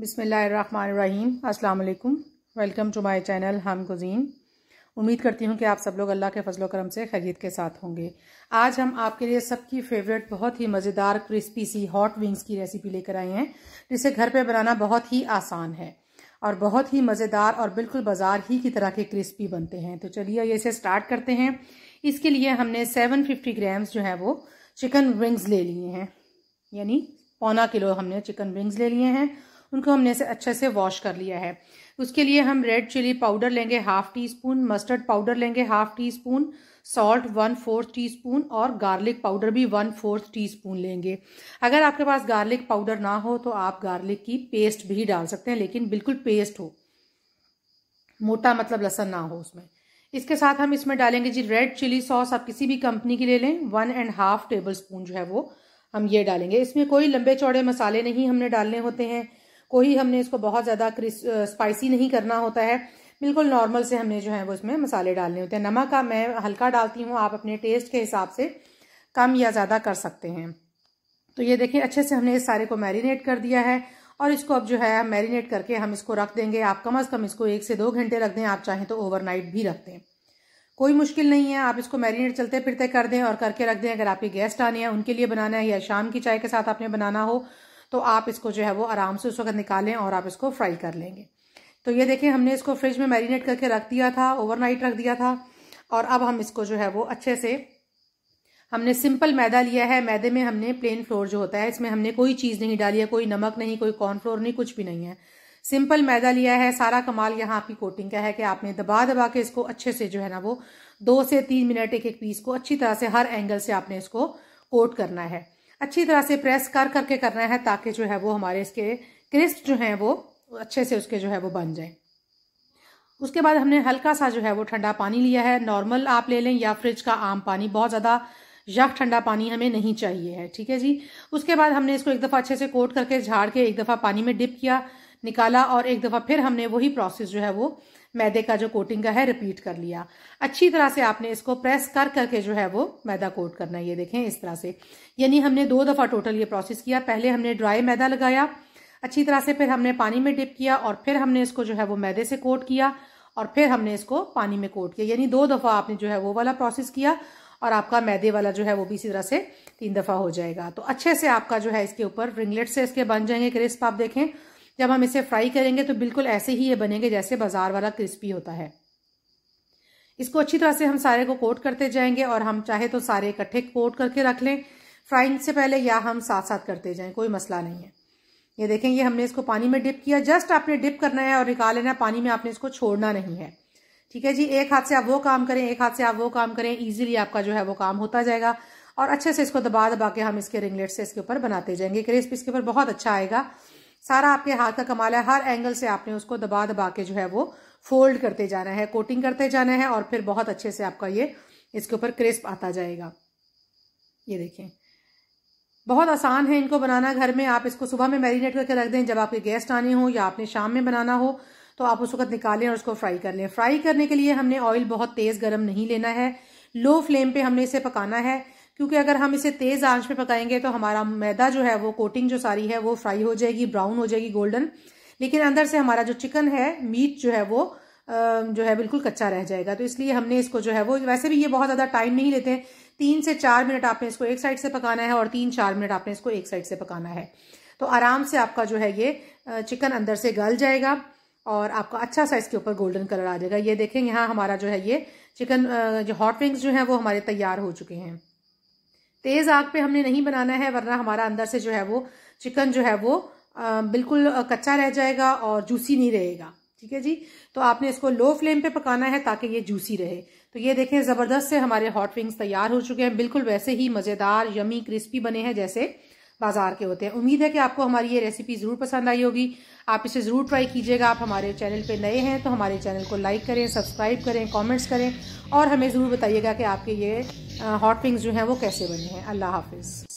बिसमीम अल्लाम welcome to my channel हम गुज़ीन उम्मीद करती हूँ कि आप सब लोग अल्लाह के फजलो करम से खरीद के साथ होंगे आज हम आपके लिए सबकी फेवरेट बहुत ही मज़ेदार क्रिस्पी सी हॉट विंग्स की रेसिपी लेकर आए हैं जिसे घर पे बनाना बहुत ही आसान है और बहुत ही मज़ेदार और बिल्कुल बाजार ही की तरह के क्रिस्पी बनते हैं तो चलिए ये इसे स्टार्ट करते हैं इसके लिए हमने सेवन फिफ्टी ग्राम्स जो है वो चिकन विंग्स ले लिए हैं यानी पौना किलो हमने चिकन विंग्स ले लिए हैं उनको हमने ऐसे अच्छे से वॉश कर लिया है उसके लिए हम रेड चिली पाउडर लेंगे half teaspoon mustard powder लेंगे half teaspoon salt one fourth teaspoon और गार्लिक पाउडर भी वन फोर्थ टी स्पून लेंगे अगर आपके पास गार्लिक पाउडर ना हो तो आप गार्लिक की पेस्ट भी डाल सकते हैं लेकिन बिल्कुल पेस्ट हो मोटा मतलब लहसन ना हो उसमें इसके साथ हम इसमें डालेंगे जी रेड चिली सॉस आप किसी भी कंपनी की ले लें one and half tablespoon जो है वो हम ये डालेंगे इसमें कोई लंबे चौड़े मसाले नहीं हमने डालने होते हैं को ही हमने इसको बहुत ज़्यादा स्पाइसी नहीं करना होता है बिल्कुल नॉर्मल से हमने जो है वो इसमें मसाले डालने होते हैं नमक का मैं हल्का डालती हूँ आप अपने टेस्ट के हिसाब से कम या ज़्यादा कर सकते हैं तो ये देखें अच्छे से हमने इस सारे को मैरिनेट कर दिया है और इसको अब जो है मैरिनेट करके हम इसको रख देंगे आप कम अज़ कम इसको एक से दो घंटे रख दें आप चाहें तो ओवरनाइट भी रख दें कोई मुश्किल नहीं है आप इसको मैरिनेट चलते फिरते कर दें और करके रख दें अगर आपके गेस्ट आने हैं उनके लिए बनाना है या शाम की चाय के साथ आपने बनाना हो तो आप इसको जो है वो आराम से उस वक्त निकालें और आप इसको फ्राई कर लेंगे तो ये देखें हमने इसको फ्रिज में मैरिनेट करके रख दिया था ओवरनाइट रख दिया था और अब हम इसको जो है वो अच्छे से हमने सिंपल मैदा लिया है मैदे में हमने प्लेन फ्लोर जो होता है इसमें हमने कोई चीज़ नहीं डाली है कोई नमक नहीं कोई कॉर्नफ्लोर नहीं कुछ भी नहीं है सिंपल मैदा लिया है सारा कमाल यहाँ आपकी कोटिंग का है कि आपने दबा दबा के इसको अच्छे से जो है ना वो दो से तीन मिनट एक एक पीस को अच्छी तरह से हर एंगल से आपने इसको कोट करना है अच्छी तरह से प्रेस कर करके करना है ताकि जो है वो हमारे इसके क्रिस्प जो हैं वो अच्छे से उसके जो है वो बन जाए उसके बाद हमने हल्का सा जो है वो ठंडा पानी लिया है नॉर्मल आप ले लें या फ्रिज का आम पानी बहुत ज़्यादा यक ठंडा पानी हमें नहीं चाहिए है ठीक है जी उसके बाद हमने इसको एक दफ़ा अच्छे से कोट करके झाड़ के एक दफ़ा पानी में डिप किया निकाला और एक दफ़ा फिर हमने वही प्रोसेस जो है वो मैदे का जो कोटिंग का है रिपीट कर लिया अच्छी तरह से आपने इसको प्रेस कर करके जो है वो मैदा कोट करना है ये देखें इस तरह से यानी हमने दो दफ़ा टोटल ये प्रोसेस किया पहले हमने ड्राई मैदा लगाया अच्छी तरह से फिर हमने पानी में डिप किया और फिर हमने इसको जो है वो मैदे से कोट किया और फिर हमने इसको पानी में कोट किया यानी दो दफ़ा आपने जो है वो वाला प्रोसेस किया और आपका मैदे वाला जो है वो भी इसी तरह से तीन दफ़ा हो जाएगा तो अच्छे से आपका जो है इसके ऊपर रिंगलेट से इसके बन जाएंगे क्रिस्प आप देखें जब हम इसे फ्राई करेंगे तो बिल्कुल ऐसे ही ये बनेंगे जैसे बाजार वाला क्रिस्पी होता है इसको अच्छी तरह से हम सारे को कोट करते जाएंगे और हम चाहे तो सारे इकट्ठे कोट करके रख लें फ्राइंग से पहले या हम साथ साथ करते जाएं कोई मसला नहीं है ये देखें ये हमने इसको पानी में डिप किया जस्ट आपने डिप करना है और निकाल लेना पानी में आपने इसको छोड़ना नहीं है ठीक है जी एक हाथ से आप वो काम करें एक हाथ से आप वो काम करें ईजिली आपका जो है वो काम होता जाएगा और अच्छे से इसको दबा दबा के हम इसके रिंगलेट से इसके ऊपर बनाते जाएंगे क्रेस्प इसके ऊपर बहुत अच्छा आएगा सारा आपके हाथ का कमाल है हर एंगल से आपने उसको दबा दबा के जो है वो फोल्ड करते जाना है कोटिंग करते जाना है और फिर बहुत अच्छे से आपका ये इसके ऊपर क्रिस्प आता जाएगा ये देखें बहुत आसान है इनको बनाना घर में आप इसको सुबह में मैरिनेट करके रख दें जब आपके गेस्ट आने हो या आपने शाम में बनाना हो तो आप उस वक्त निकालें और उसको फ्राई कर लें फ्राई करने के लिए हमने ऑयल बहुत तेज़ गर्म नहीं लेना है लो फ्लेम पे हमने इसे पकाना है क्योंकि अगर हम इसे तेज आंच पे पकाएंगे तो हमारा मैदा जो है वो कोटिंग जो सारी है वो फ्राई हो जाएगी ब्राउन हो जाएगी गोल्डन लेकिन अंदर से हमारा जो चिकन है मीट जो है वो जो है बिल्कुल कच्चा रह जाएगा तो इसलिए हमने इसको जो है वो वैसे भी ये बहुत ज्यादा टाइम नहीं लेते हैं तीन से चार मिनट आपने इसको एक साइड से पकाना है और तीन चार मिनट आपने इसको एक साइड से पकाना है तो आराम से आपका जो है ये चिकन अंदर से गल जाएगा और आपका अच्छा सा इसके ऊपर गोल्डन कलर आ जाएगा ये देखें यहाँ हमारा जो है ये चिकन जो हॉट विंग्स जो है वो हमारे तैयार हो चुके हैं तेज़ आग पे हमने नहीं बनाना है वरना हमारा अंदर से जो है वो चिकन जो है वो बिल्कुल कच्चा रह जाएगा और जूसी नहीं रहेगा ठीक है जी तो आपने इसको लो फ्लेम पे पकाना है ताकि ये जूसी रहे तो ये देखें ज़बरदस्त से हमारे हॉट विंग्स तैयार हो चुके हैं बिल्कुल वैसे ही मज़ेदार यमी क्रिस्पी बने हैं जैसे बाजार के होते हैं उम्मीद है कि आपको हमारी ये रेसिपी ज़रूर पसंद आई होगी आप इसे ज़रूर ट्राई कीजिएगा आप हमारे चैनल पे नए हैं तो हमारे चैनल को लाइक करें सब्सक्राइब करें कमेंट्स करें और हमें ज़रूर बताइएगा कि आपके ये हॉट विंग्स जो हैं वो कैसे बने हैं अल्लाह हाफिज़